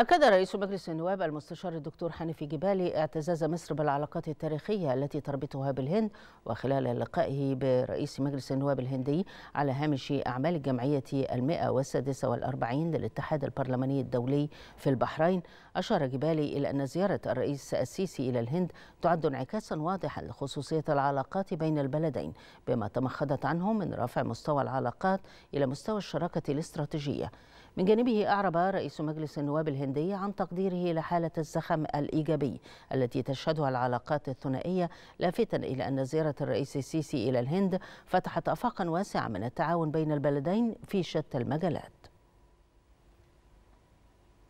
أكد رئيس مجلس النواب المستشار الدكتور حنفي جبالي اعتزاز مصر بالعلاقات التاريخية التي تربطها بالهند وخلال لقائه برئيس مجلس النواب الهندي على هامش أعمال الجمعية المئة والسادسة والأربعين للاتحاد البرلماني الدولي في البحرين أشار جبالي إلى أن زيارة الرئيس السيسي إلى الهند تعد انعكاسا واضحا لخصوصية العلاقات بين البلدين بما تمخضت عنه من رفع مستوى العلاقات إلى مستوى الشراكة الاستراتيجية من جانبه أعرب رئيس مجلس النواب الهندي الهندي عن تقديره لحالة الزخم الإيجابي التي تشهدها العلاقات الثنائية لافتا إلى أن زيارة الرئيس السيسي إلى الهند فتحت أفاقا واسعة من التعاون بين البلدين في شتى المجالات